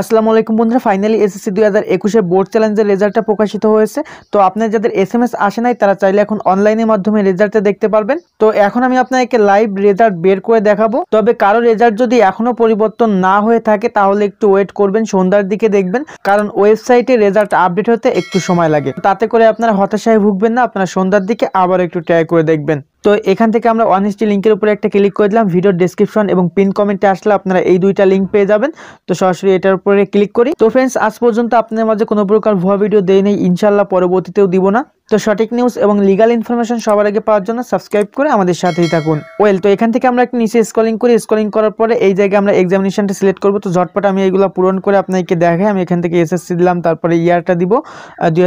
আসসালামু আলাইকুম বন্ধুরা ফাইনালি এসএসসি দুই হাজার একুশে বোর্ড চ্যালেঞ্জের রেজাল্টটা প্রকাশিত হয়েছে তো আপনার যাদের এস এম এস আসে নাই তারা চাইলে এখন অনলাইনের মাধ্যমে রেজাল্টটা দেখতে পারবেন তো এখন আমি আপনাকে লাইভ রেজাল্ট বের করে দেখাবো তবে কারো রেজাল্ট যদি এখনও পরিবর্তন না হয়ে থাকে তাহলে একটু ওয়েট করবেন সন্ধ্যার দিকে দেখবেন কারণ ওয়েবসাইটে রেজাল্ট আপডেট হতে একটু সময় লাগে তাতে করে আপনারা হতাশায় ভুগবেন না আপনারা সন্ধ্যার দিকে আবার একটু ট্রাই করে দেখবেন তো এখান থেকে আমরা অনেস্টি লিঙ্কের উপরে একটা ক্লিক করে দিলাম ভিডিওর ডিসক্রিপশন এবং পিন কমেন্টে আসলে আপনারা এই দুইটা লিঙ্ক পেয়ে যাবেন তো সরাসরি এটার উপরে ক্লিক করি তো ফ্রেন্ডস আজ পর্যন্ত আপনার মাঝে কোনো প্রকার ভুয়া ভিডিও দেয় নেই ইনশাল্লাহ পরবর্তীতেও দিব না তো সঠিক নিউজ এবং লিগাল ইনফরমেশন সবার আগে পাওয়ার জন্য সাবস্ক্রাইব করে আমাদের সাথেই থাকুন ওয়েল তো এখান থেকে আমরা একটু নিচে স্কলিং করি স্কলিং করার পরে এই জায়গায় আমরা এক্সামিনেশনটা সিলেক্ট করবো তো ঝটপট আমি এইগুলো পূরণ করে আপনাকে দেখাই আমি এখান থেকে এসএসসি দিলাম তারপরে ইয়ারটা দিব দু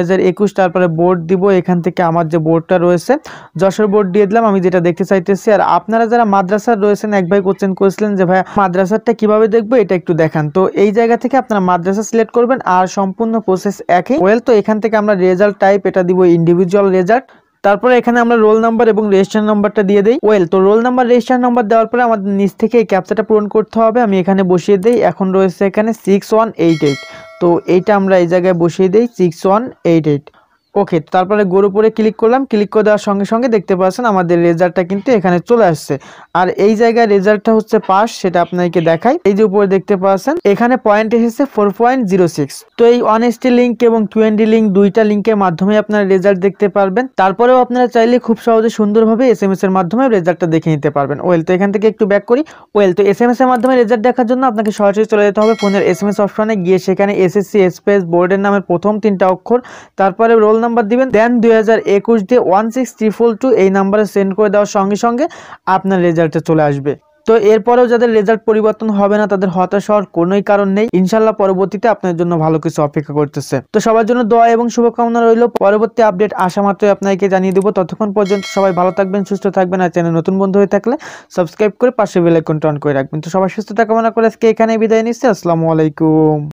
তারপরে বোর্ড দিব এখান থেকে আমার যে বোর্ডটা রয়েছে যশোর বোর্ড দিয়ে দিলাম আমি যেটা দেখতে চাইতেছি আর আপনারা যারা মাদ্রাসার রয়েছেন এক ভাই কোশ্চেন করেছিলেন যে ভাই মাদ্রাসারটা কিভাবে দেখবো এটা একটু দেখান তো এই জায়গা থেকে আপনারা মাদ্রাসা সিলেক্ট করবেন আর সম্পূর্ণ প্রসেস একই ওয়েল তো এখান থেকে আমরা রেজাল্ট টাইপ এটা দিব ইন্ডিয়া ইন্ডিভিজুয়াল রেজাল্ট তারপরে এখানে আমরা রোল নাম্বার এবং রেজিস্ট্রার নাম্বারটা দিয়ে দিই ওয়েল তো রোল নাম্বার রেজিস্ট্রার নাম্বার দেওয়ার পরে আমাদের নিচ থেকে এই ক্যাপচাটা পূরণ করতে হবে আমি এখানে বসিয়ে দিই এখন রয়েছে এখানে সিক্স ওয়ান এইট এইট তো এইটা আমরা এই জায়গায় বসিয়ে দিই six one eight eight okay তারপরে গোর উপরে ক্লিক করলাম ক্লিক করে দেওয়ার সঙ্গে সঙ্গে দেখতে পাচ্ছেন আমাদের রেজাল্টটা কিন্তু এখানে চলে আসছে আর এই জায়গায় রেজাল্টটা হচ্ছে পাস সেটা আপনাকে দেখাই এই যে উপরে দেখতে পাচ্ছেন এখানে পয়েন্ট এসেছে ফোর পয়েন্ট জিরো সিক্স তো এই অনেস্টি লিঙ্ক এবং কিউএনডি লিঙ্ক দুইটা লিঙ্কের মাধ্যমে আপনারা রেজাল্ট দেখতে পারবেন তারপরেও আপনারা চাইলে খুব সহজে সুন্দরভাবে এস এম এস এর মাধ্যমে রেজাল্টটা দেখে নিতে পারবেন ওয়েল তো এখান থেকে একটু ব্যাক করি ওয়েল তো এস এম এর মাধ্যমে রেজাল্ট দেখার জন্য আপনাকে সরাসরি চলে যেতে হবে ফোনের এস এম এস অপশনে গিয়ে সেখানে এসএসসি স্পেস বোর্ডের নামের প্রথম তিনটা অক্ষর তারপরে রোল নাম্বার নাম্বার দিবেন দেন দুই দিয়ে ওয়ান এই নাম্বারে সেন্ড করে দেওয়ার সঙ্গে সঙ্গে আপনার রেজাল্টে চলে আসবে তো এরপরেও যাদের রেজাল্ট পরিবর্তন হবে না তাদের হতাশ হওয়ার কোনোই কারণ নেই ইনশাল্লাহ পরবর্তীতে আপনার জন্য ভালো কিছু অপেক্ষা করতেছে তো সবার জন্য দোয়া এবং শুভকামনা রইল পরবর্তী আপডেট আসা মাত্রই আপনাকে জানিয়ে দেবো ততক্ষণ পর্যন্ত সবাই ভালো থাকবেন সুস্থ থাকবেন আর চ্যানেল নতুন বন্ধু হয়ে থাকলে সাবস্ক্রাইব করে পাশে বেলাইকনটা টন করে রাখবেন তো সবার সুস্থতা কামনা করে আজকে এখানে বিদায় নিচ্ছি আসসালামু আলাইকুম